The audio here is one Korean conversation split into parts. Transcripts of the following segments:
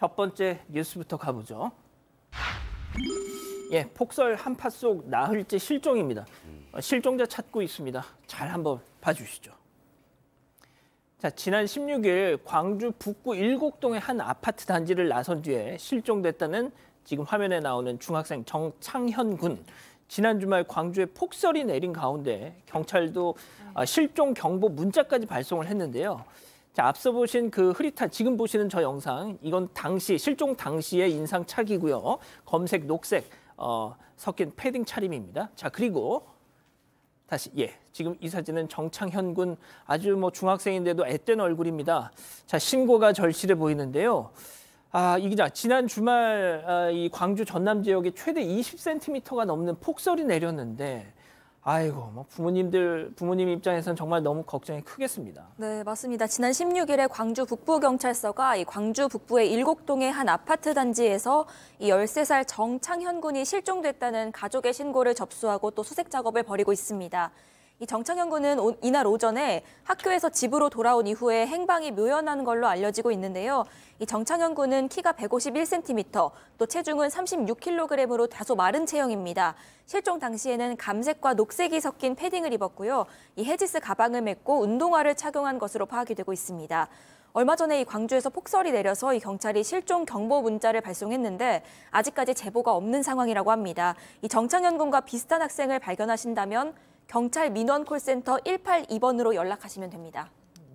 첫 번째 뉴스부터 가보죠. 예, 폭설 한파 속 나흘째 실종입니다. 어, 실종자 찾고 있습니다. 잘 한번 봐주시죠. 자, 지난 16일 광주 북구 일곡동의 한 아파트 단지를 나선 뒤에 실종됐다는 지금 화면에 나오는 중학생 정창현 군. 지난 주말 광주에 폭설이 내린 가운데 경찰도 아, 실종 경보 문자까지 발송을 했는데요. 자, 앞서 보신 그 흐릿한 지금 보시는 저 영상 이건 당시 실종 당시의 인상 착이고요. 검색 녹색 어, 섞인 패딩 차림입니다. 자, 그리고 다시 예 지금 이 사진은 정창현 군 아주 뭐 중학생인데도 앳된 얼굴입니다. 자 신고가 절실해 보이는데요. 아 이기자 지난 주말 아, 이 광주 전남 지역에 최대 20cm가 넘는 폭설이 내렸는데 아이고 뭐 부모님들 부모님 입장에선 정말 너무 걱정이 크겠습니다. 네 맞습니다. 지난 16일에 광주 북부 경찰서가 이 광주 북부의 일곡 동의 한 아파트 단지에서 이 13살 정창현 군이 실종됐다는 가족의 신고를 접수하고 또 수색 작업을 벌이고 있습니다. 이 정창현 군은 오, 이날 오전에 학교에서 집으로 돌아온 이후에 행방이 묘연한 걸로 알려지고 있는데요. 이 정창현 군은 키가 151cm, 또 체중은 36kg으로 다소 마른 체형입니다. 실종 당시에는 감색과 녹색이 섞인 패딩을 입었고요. 이 헤지스 가방을 맸고 운동화를 착용한 것으로 파악이 되고 있습니다. 얼마 전에 이 광주에서 폭설이 내려서 이 경찰이 실종 경보 문자를 발송했는데 아직까지 제보가 없는 상황이라고 합니다. 이 정창현 군과 비슷한 학생을 발견하신다면 경찰 민원 콜센터 182번으로 연락하시면 됩니다.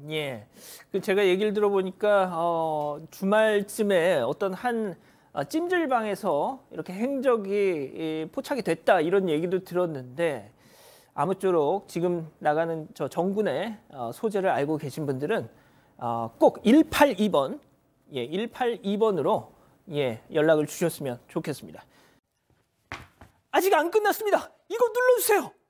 예. 그 제가 얘기를 들어보니까 어, 주말쯤에 어떤 한 어, 찜질방에서 이렇게 행적이 포착이 됐다 이런 얘기도 들었는데 아무쪼록 지금 나가는 저 정군의 어, 소재를 알고 계신 분들은 어, 꼭 182번 예, 182번으로 예, 연락을 주셨으면 좋겠습니다. 아직 안 끝났습니다. 이거 눌러주세요.